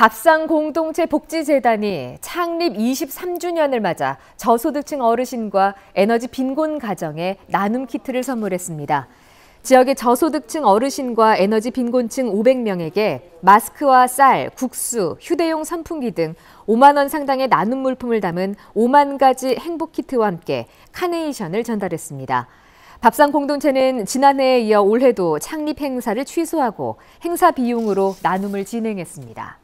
밥상 공동체 복지재단이 창립 23주년을 맞아 저소득층 어르신과 에너지 빈곤 가정에 나눔 키트를 선물했습니다. 지역의 저소득층 어르신과 에너지 빈곤층 500명에게 마스크와 쌀, 국수, 휴대용 선풍기 등 5만 원 상당의 나눔 물품을 담은 5만 가지 행복 키트와 함께 카네이션을 전달했습니다. 밥상 공동체는 지난해에 이어 올해도 창립 행사를 취소하고 행사 비용으로 나눔을 진행했습니다.